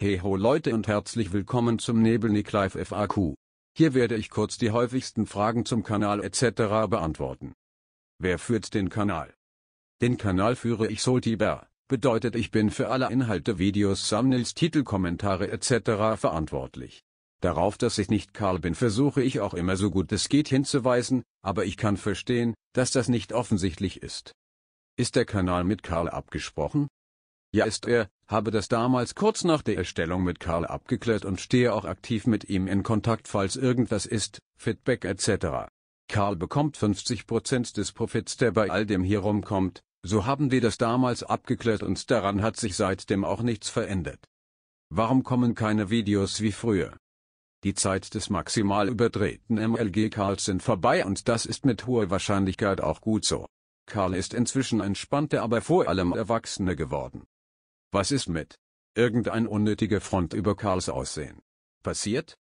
Heho Leute und herzlich willkommen zum Nebelnik Live FAQ. Hier werde ich kurz die häufigsten Fragen zum Kanal etc. beantworten. Wer führt den Kanal? Den Kanal führe ich Soltiber, bedeutet ich bin für alle Inhalte Videos, Thumbnails, Titel, Kommentare etc. verantwortlich. Darauf, dass ich nicht Karl bin, versuche ich auch immer so gut es geht hinzuweisen, aber ich kann verstehen, dass das nicht offensichtlich ist. Ist der Kanal mit Karl abgesprochen? Ja ist er, habe das damals kurz nach der Erstellung mit Karl abgeklärt und stehe auch aktiv mit ihm in Kontakt falls irgendwas ist, Feedback etc. Karl bekommt 50% des Profits der bei all dem hier rumkommt, so haben wir das damals abgeklärt und daran hat sich seitdem auch nichts verändert. Warum kommen keine Videos wie früher? Die Zeit des maximal überdrehten MLG Karls sind vorbei und das ist mit hoher Wahrscheinlichkeit auch gut so. Karl ist inzwischen entspannter aber vor allem Erwachsene geworden. Was ist mit? Irgendein unnötiger Front über Karls Aussehen. Passiert?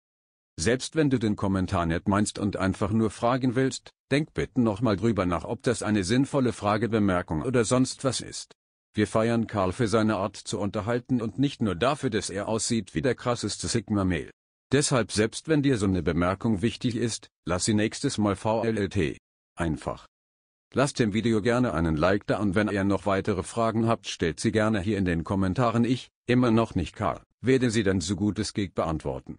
Selbst wenn du den Kommentar nicht meinst und einfach nur fragen willst, denk bitte nochmal drüber nach, ob das eine sinnvolle Fragebemerkung oder sonst was ist. Wir feiern Karl für seine Art zu unterhalten und nicht nur dafür, dass er aussieht wie der krasseste Sigma-Mail. Deshalb selbst wenn dir so eine Bemerkung wichtig ist, lass sie nächstes Mal VLT. Einfach. Lasst dem Video gerne einen Like da und wenn ihr noch weitere Fragen habt, stellt sie gerne hier in den Kommentaren. Ich, immer noch nicht Karl, werde sie dann so gut es geht beantworten.